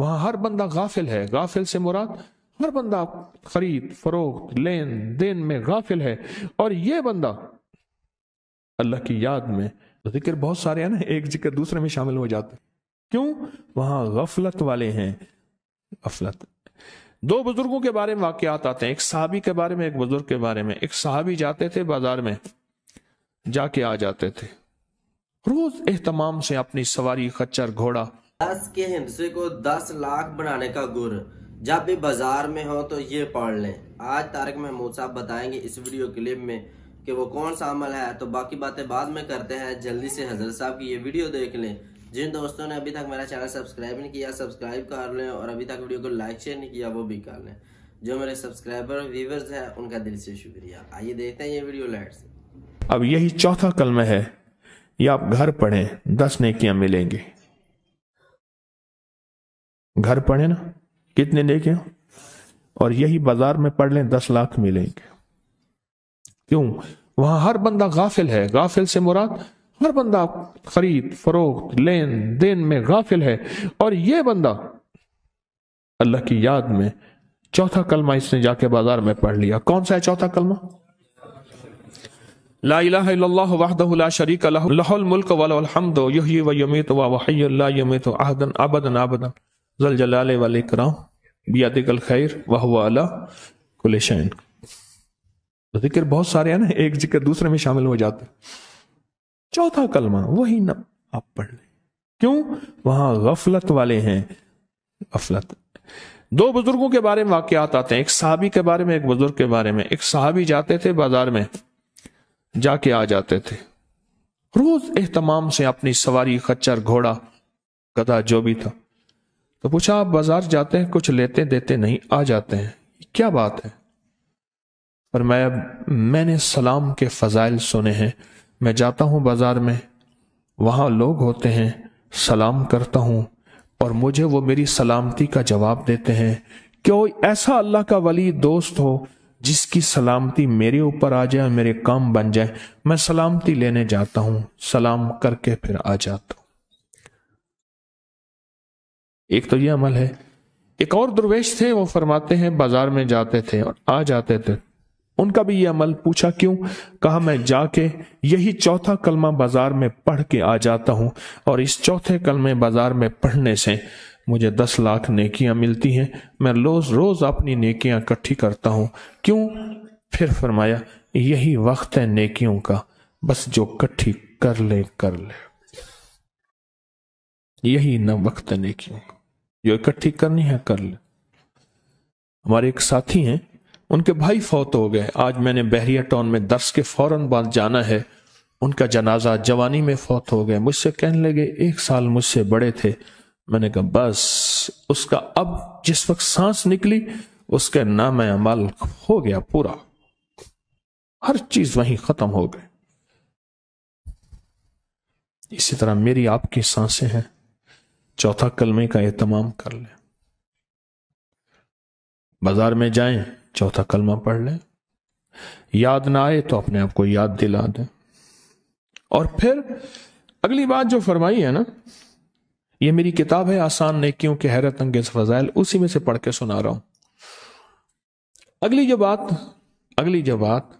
वहां हर बंदा गाफिल है गाफिल से मुराद हर बंदा खरीद फरोख्त लेन देन में गाफिल है और ये बंदा अल्लाह की याद में जिक्र बहुत सारे हैं ना एक जिक्र दूसरे में शामिल हो जाते क्यों वहां गफलत वाले हैं गफलत दो बुजुर्गों के बारे में वाकयात आते हैं एक साहबी के बारे में एक बुजुर्ग के बारे में एक साहबी जाते थे बाजार में जाके आ जाते थे रोज एहतमाम से अपनी सवारी खच्चर घोड़ा दस के हिंसे को दस लाख बनाने का गुर जब भी बाजार में हो तो ये पढ़ लें आज तारक महमूद साहब बताएंगे इस वीडियो क्लिप में कि वो कौन सा अमल है तो बाकी बातें बाद में करते हैं जल्दी से हजरत साहब की ये वीडियो देख लें जिन दोस्तों ने अभी तक मेरा चैनल सब्सक्राइब नहीं किया सब्सक्राइब कर लें और अभी तक वीडियो को लाइक शेयर नहीं किया वो भी कर लें जो मेरे सब्सक्राइबर व्यूवर्स है उनका दिल से शुक्रिया आइए देखते हैं ये वीडियो लाइट से अब यही चौथा कलम है ये आप घर पढ़ें दस नेकियां मिलेंगी घर पढ़े ना कितने लेके और यही बाजार में पढ़ लें दस लाख मिलेंगे क्यों वहां हर बंदा गाफिल है गाफिल से मुराद हर बंदा खरीद फरोख्त लेन देन में गाफिल है और ये बंदा अल्लाह की याद में चौथा कलमा इसने जाके बाजार में पढ़ लिया कौन सा है चौथा कलमा ला वाहदला मुल्क वालहमद यही व यमित आबदन आबदन जल जलाल वाल कराम बियादिकल खैर वाह वाला कुलशैन तो जिक्र बहुत सारे हैं ना एक जिक्र दूसरे में शामिल हो जाते चौथा कलमा वही ना आप पढ़ लें क्यों वहां गफलत वाले हैं गफलत दो बुजुर्गों के बारे में वाकत आते हैं एक साहबी के बारे में एक बुजुर्ग के बारे में एक साहबी जाते थे बाजार में जाके आ जाते थे रोज एहतमाम से अपनी सवारी खच्चर घोड़ा गधा जो भी था तो पूछा आप बाजार जाते हैं कुछ लेते देते नहीं आ जाते हैं क्या बात है पर मैं मैंने सलाम के फजाइल सुने हैं मैं जाता हूँ बाजार में वहां लोग होते हैं सलाम करता हूँ और मुझे वो मेरी सलामती का जवाब देते हैं क्यों ऐसा अल्लाह का वली दोस्त हो जिसकी सलामती मेरे ऊपर आ जाए मेरे काम बन जाए मैं सलामती लेने जाता हूँ सलाम करके फिर आ जाता हूं एक तो ये अमल है एक और दुर्वेश थे वो फरमाते हैं बाजार में जाते थे और आ जाते थे उनका भी ये अमल पूछा क्यों कहा मैं जाके यही चौथा कलमा बाजार में पढ़ के आ जाता हूं और इस चौथे कलमे बाजार में पढ़ने से मुझे दस लाख नेकियां मिलती हैं मैं रोज रोज अपनी नेकियां इकट्ठी करता हूं क्यों फिर फरमाया यही वक्त है नेकियों का बस जो इकट्ठी कर ले कर ले यही न वक्त है नेकियों का जो इकट्ठी करनी है कर ले हमारे एक साथी हैं उनके भाई फौत हो गए आज मैंने बहरिया टाउन में दर्श के फौरन बाद जाना है उनका जनाजा जवानी में फौत हो गए मुझसे कहने लगे एक साल मुझसे बड़े थे मैंने कहा बस उसका अब जिस वक्त सांस निकली उसके नाम अमल हो गया पूरा हर चीज वहीं खत्म हो गई इसी तरह मेरी आपकी सांसें हैं चौथा कलमे का एहतमाम कर लें बाजार में जाएं चौथा कलमा पढ़ लें याद ना आए तो अपने आप को याद दिला दें और फिर अगली बात जो फरमाई है ना ये मेरी किताब है आसान नेकियों के हैरत अंगेज फजाइल उसी में से पढ़ के सुना रहा हूं अगली जो बात अगली जो बात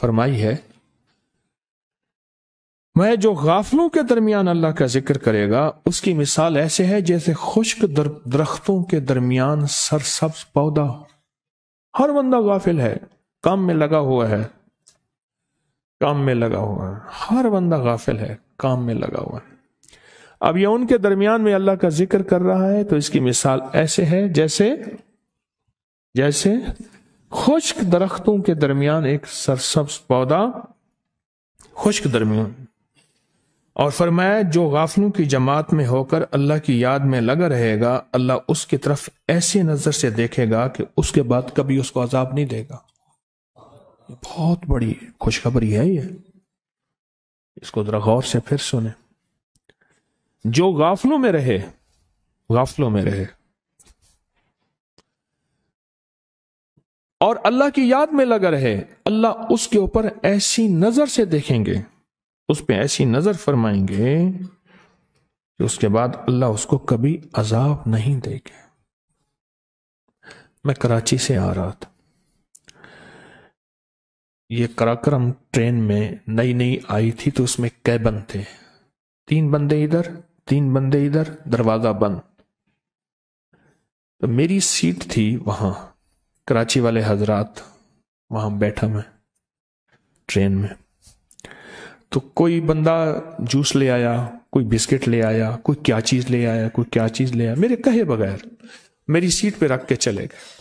फरमाई है वह जो गाफलों के दरमियान अल्लाह का जिक्र करेगा उसकी मिसाल ऐसे है जैसे खुश्क दर, दरख्तों के दरमियान सरसब्ज पौधा हो हर बंदा गाफिल है काम में लगा हुआ है काम में लगा हुआ है हर बंदा गाफिल है काम में लगा हुआ है अब यह उनके दरमियान में अल्लाह का जिक्र कर रहा है तो इसकी मिसाल ऐसे है जैसे जैसे खुश्क दरख्तों के दरमियान एक सरसब्ज पौधा खुश्क दरमियान और फरमाया जो गाफलों की जमात में होकर अल्लाह की याद में लगा रहेगा अल्लाह उसकी तरफ ऐसी नज़र से देखेगा कि उसके बाद कभी उसको अजाब नहीं देगा बहुत बड़ी खुशखबरी है ये इसको जरा गौर से फिर सुने जो गाफलों में रहे गाफलों में रहे और अल्लाह की याद में लगा रहे अल्लाह उसके ऊपर ऐसी नजर से देखेंगे उस पर ऐसी नज़र फरमाएंगे कि उसके बाद अल्लाह उसको कभी अजाब नहीं देगा मैं कराची से आ रहा था ये कराक्रम ट्रेन में नई नई आई थी तो उसमें कैबन थे तीन बंदे इधर तीन बंदे इधर दरवाज़ा बंद तो मेरी सीट थी वहां कराची वाले हजरात वहां बैठा मैं ट्रेन में तो कोई बंदा जूस ले आया कोई बिस्किट ले आया कोई क्या चीज़ ले आया कोई क्या चीज़ ले आया मेरे कहे बगैर मेरी सीट पे रख के चले गए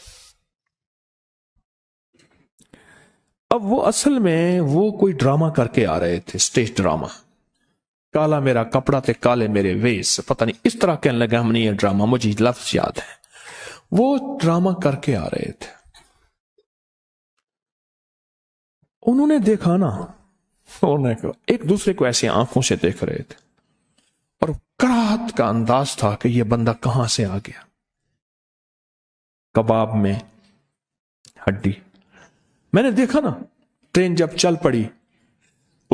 अब वो असल में वो कोई ड्रामा करके आ रहे थे स्टेज ड्रामा काला मेरा कपड़ा थे काले मेरे वेस पता नहीं इस तरह कहने लगे हमने ये ड्रामा मुझे लफ्ज याद है वो ड्रामा करके आ रहे थे उन्होंने देखा ना सोने एक दूसरे को ऐसी आंखों से देख रहे थे और कराहत का अंदाज था कि यह बंदा कहां से आ गया कबाब में हड्डी मैंने देखा ना ट्रेन जब चल पड़ी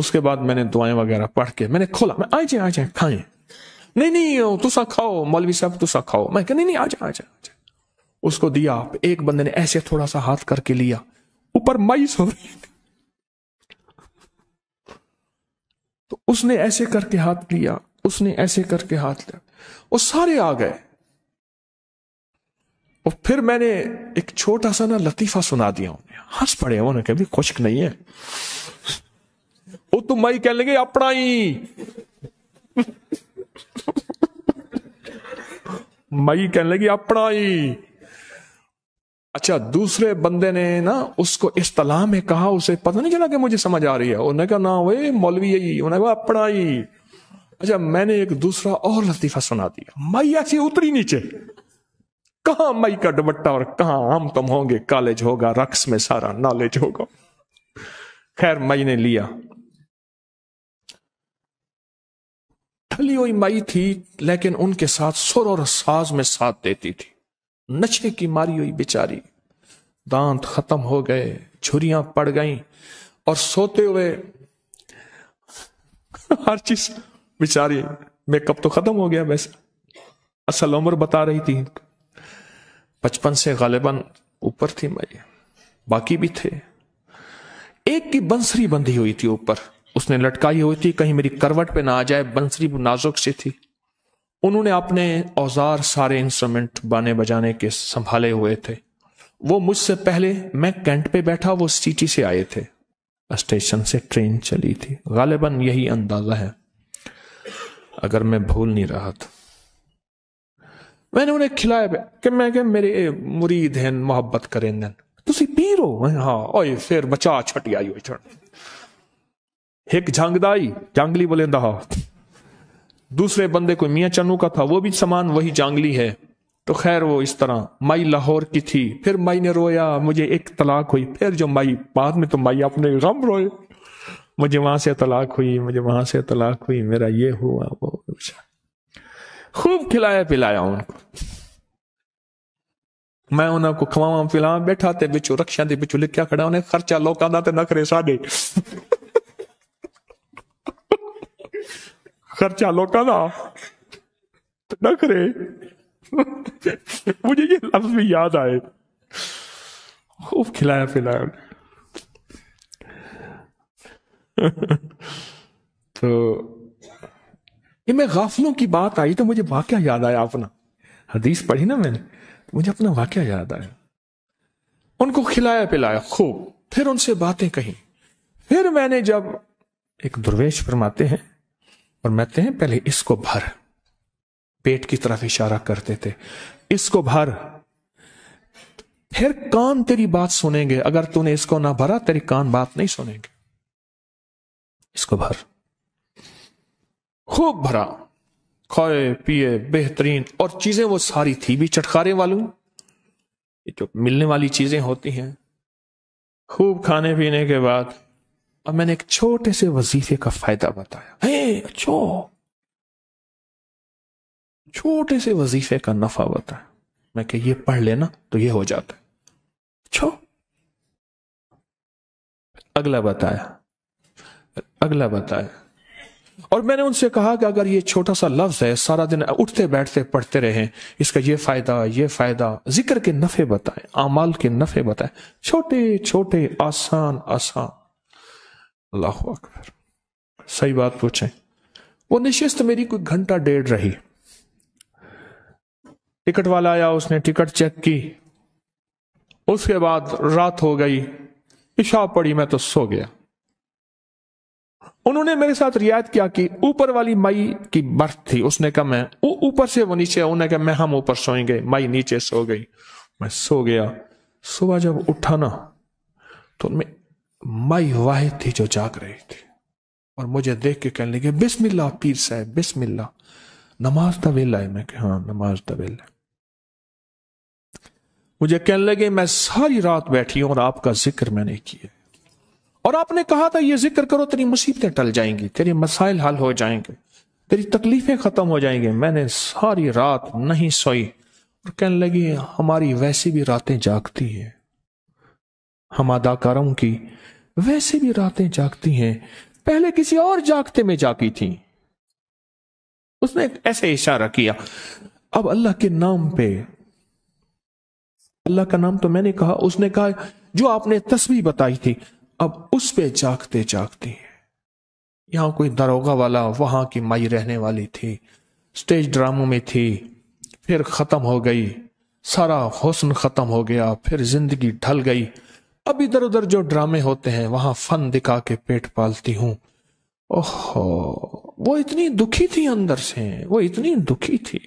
उसके बाद मैंने दुआएं वगैरह पढ़ के मैंने खोला मैं आ जाए आ जाए खाए नहीं नहीं तुसा खाओ मौलवी साहब तुसा खाओ मैं कह नहीं नहीं आ जाए आ जाए आ जाए उसको दिया एक बंदे ने ऐसे थोड़ा सा हाथ करके लिया ऊपर माइस हो रही तो उसने ऐसे करके हाथ लिया उसने ऐसे करके हाथ लिया वो सारे आ गए और फिर मैंने एक छोटा सा ना लतीफा सुना दिया उन्हें हंस पड़े उन्होंने कभी खुशक नहीं है वो तो मई कह लेंगे अपना ही मई कह लेंगे अपना ही अच्छा दूसरे बंदे ने ना उसको इस्तलाह में कहा उसे पता नहीं चला कि मुझे समझ आ रही है उन्होंने कहा ना वे मौलवी यही उन्होंने कहा अपना ही अच्छा मैंने एक दूसरा और लतीफा सुना दिया मई ऐसी उतरी नीचे कहा मई का दुबट्टा और कहा हम तुम होंगे कॉलेज होगा रक्स में सारा नॉलेज होगा खैर मई ने लिया ठली हुई मई थी लेकिन उनके साथ सुर और साज में साथ देती थी नशे की मारी हुई बेचारी दांत खत्म हो गए छुरियां पड़ गईं और सोते हुए हर चीज बेचारी मेकअप तो खत्म हो गया वैसे असल उम्र बता रही थी बचपन से गालिबन ऊपर थी मैं बाकी भी थे एक की बंसरी बंधी हुई थी ऊपर उसने लटकाई हुई थी कहीं मेरी करवट पे ना आ जाए बंसरी नाजुक सी थी उन्होंने अपने औजार सारे इंस्ट्रूमेंट बाने बजाने के संभाले हुए थे वो मुझसे पहले मैं कैंट पे बैठा वो सिटी से आए थे स्टेशन से ट्रेन चली थी गालिबन यही अंदाजा है अगर मैं भूल नहीं रहा था मैंने उन्हें खिलाया कि मैं क्या मेरे मुरीद हैं मोहब्बत करें तुसी पीर हो हाँ ओए फिर बचा छटिया एक जंगदाई जंगली बोलेंदा हा दूसरे बंदे को मियाँ चनू का था वो भी सामान वही जांगली है तो खैर वो इस तरह माई लाहौर की थी फिर माई ने रोया मुझे एक तलाक हुई फिर जो माई बाद में तो माई अपने गम रोए मुझे वहां से तलाक हुई मुझे वहां से तलाक हुई मेरा ये हुआ वो खूब खिलाया पिलाया उनको मैं उन्होंने ਕੋ ਖਵਾਵਾਂ बैठा थे ਤੇ रक्षा ਰਕਸ਼ਾ ਦੇ लिखा खड़ा उन्हें खर्चा ਖਰਚਾ ਲੋਕਾਂ ਦਾ ਤੇ ਨਖਰੇ खर्चा लोकांना न तो करे मुझे ये लफ्ज भी याद आए खूब खिलाया पिलाया तो ये मैं गाफलों की बात आई तो मुझे वाक्य याद आया अपना हदीस पढ़ी ना मैंने तो मुझे अपना वाक्य याद आया उनको खिलाया पिलाया खूब फिर उनसे बातें कही फिर मैंने जब एक दुर्वेश फरमाते हैं और कहते हैं पहले इसको भर पेट की तरफ इशारा करते थे इसको भर फिर कान तेरी बात सुनेंगे अगर तूने इसको ना भरा तेरी कान बात नहीं सुनेंगे इसको भर खूब भरा खाए पिए बेहतरीन और चीजें वो सारी थी भी चटकारे वालों जो मिलने वाली चीजें होती हैं खूब खाने पीने के बाद और मैंने एक छोटे से वजीफे का फायदा बताया हे अच्छो छोटे से वजीफे का नफा बताया मैं कह ये पढ़ लेना तो ये हो जाता है अच्छो अगला बताया अगला बताया और मैंने उनसे कहा कि अगर ये छोटा सा लफ्ज है सारा दिन उठते बैठते पढ़ते रहें इसका ये फायदा ये फायदा जिक्र के नफे बताएं आमाल के नफे बताएं छोटे छोटे आसान आसान अल्लाह अकबर सही बात पूछे वो निश्चित मेरी कोई घंटा डेढ़ रही टिकट वाला आया उसने टिकट चेक की उसके बाद रात हो गई इशा पड़ी मैं तो सो गया उन्होंने मेरे साथ रियायत किया कि ऊपर वाली मई की बर्थ थी उसने कहा मैं ऊपर से वो नीचे उन्हें कहा मैं हम ऊपर सोएंगे मई नीचे सो गई मैं सो गया सुबह जब उठा ना तो उनमें माई वाहिद थी जो जाग रही थी और मुझे देख के कहने लगे बिस्मिल्ला पीर साहब बिस्मिल्ला नमाज का वेला है मैं हाँ नमाज का वेला मुझे कहने लगे मैं सारी रात बैठी हूं और आपका जिक्र मैंने किया और आपने कहा था ये जिक्र करो तेरी मुसीबतें टल जाएंगी तेरे मसाइल हल हो जाएंगे तेरी तकलीफें खत्म हो जाएंगी मैंने सारी रात नहीं सोई और कहने लगी हमारी वैसी भी रातें जागती हैं हम अदाकारों की वैसे भी रातें जागती हैं पहले किसी और जागते में जागी थी उसने ऐसे इशारा किया अब अल्लाह के नाम पे अल्लाह का नाम तो मैंने कहा उसने कहा जो आपने तस्वीर बताई थी अब उस पे जागते जागते यहां कोई दरोगा वाला वहां की माई रहने वाली थी स्टेज ड्रामों में थी फिर खत्म हो गई सारा हुसन खत्म हो गया फिर जिंदगी ढल गई अब इधर उधर जो ड्रामे होते हैं वहां फन दिखा के पेट पालती हूं ओहो वो इतनी दुखी थी अंदर से वो इतनी दुखी थी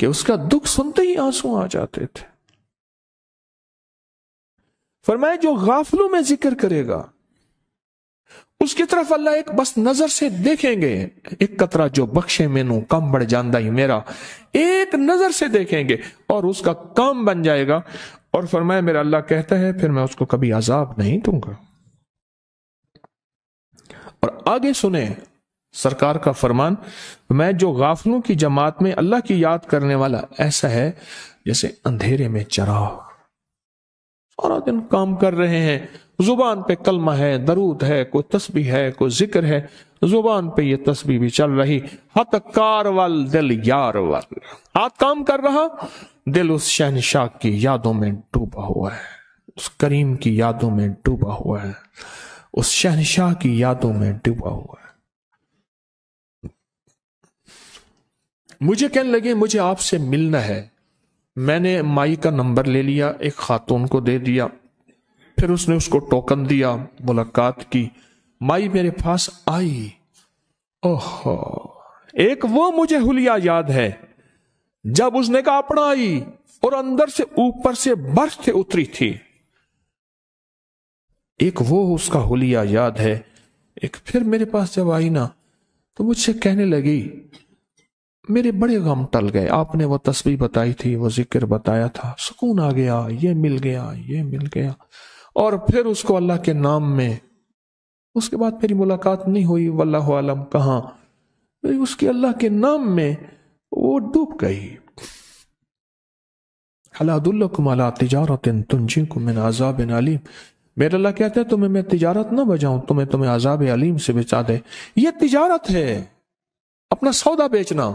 कि उसका दुख सुनते ही आंसू आ जाते थे फरमाए जो गाफलों में जिक्र करेगा उसकी तरफ अल्लाह एक बस नजर से देखेंगे एक कतरा जो बख्शे मेनू कम बढ़ जाता ही मेरा एक नजर से देखेंगे और उसका काम बन जाएगा और फरमाया मेरा अल्लाह कहता है फिर मैं उसको कभी अजाब नहीं दूंगा और आगे सुने सरकार का फरमान मैं जो गाफलों की जमात में अल्लाह की याद करने वाला ऐसा है जैसे अंधेरे में चराव सारा दिन काम कर रहे हैं जुबान पे कलमा है दरूद है कोई तस्बी है कोई जिक्र है जुबान पे ये तस्बी भी चल रही हत वाल दिल यारवल हाथ काम कर रहा दिल उस शहनशाह की यादों में डूबा हुआ है उस करीम की यादों में डूबा हुआ है उस शहनशाह की यादों में डूबा हुआ है मुझे कहने लगे मुझे आपसे मिलना है मैंने माई का नंबर ले लिया एक खातून को दे दिया फिर उसने उसको टोकन दिया मुलाकात की माई मेरे पास आई ओह एक वो मुझे हुलिया याद है जब उसने कहा अपना आई और अंदर से ऊपर से बर्फ से उतरी थी एक वो उसका हुलिया याद है एक फिर मेरे पास जब आई ना तो मुझसे कहने लगी मेरे बड़े गम टल गए आपने वो तस्वीर बताई थी वो जिक्र बताया था सुकून आ गया ये मिल गया ये मिल गया और फिर उसको अल्लाह के नाम में उसके बाद मेरी मुलाकात नहीं हुई वल्लाह आलम कहाँ उसके अल्लाह के नाम में वो डूब गई अलादुल्लकुमला तजारत तुंजी मेरे अल्लाह कहते हैं तुम्हें मैं तिजारत ना बजाऊं तुम्हें तुम्हें आजाब अलीम से बचा दे ये तिजारत है अपना सौदा बेचना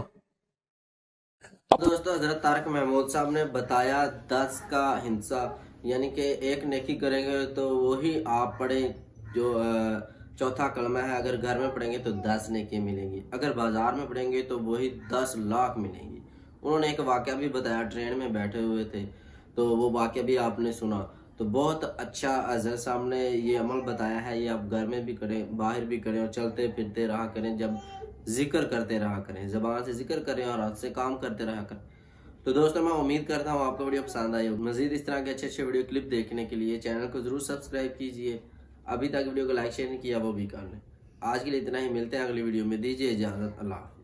तो दोस्तों हजरत तारक महमूद साहब ने बताया दस का हिंसा यानी कि एक नेकी करेंगे तो वही आप पढ़े जो चौथा कलमा है अगर घर में पढ़ेंगे तो दस नेकी मिलेंगी अगर बाजार में पढ़ेंगे तो वही दस लाख मिलेंगी उन्होंने एक वाक्य भी बताया ट्रेन में बैठे हुए थे तो वो वाक्य भी आपने सुना तो बहुत अच्छा अजहर साहब ने ये अमल बताया है ये आप घर में भी करें बाहर भी करें और चलते फिरते रहा करें जब जिक्र करते रहा करें ज़बान से जिक्र करें और हाथ से काम करते रहा करें तो दोस्तों मैं उम्मीद करता हूँ आपको वीडियो पसंद आई होगी मजीद इस तरह के अच्छे अच्छे वीडियो क्लिप देखने के लिए चैनल को ज़रूर सब्सक्राइब कीजिए अभी तक वीडियो को लाइक शेयर नहीं किया वो भी कर लें आज के लिए इतना ही मिलते हैं अगली वीडियो में दीजिए इजाज़त अल्लाह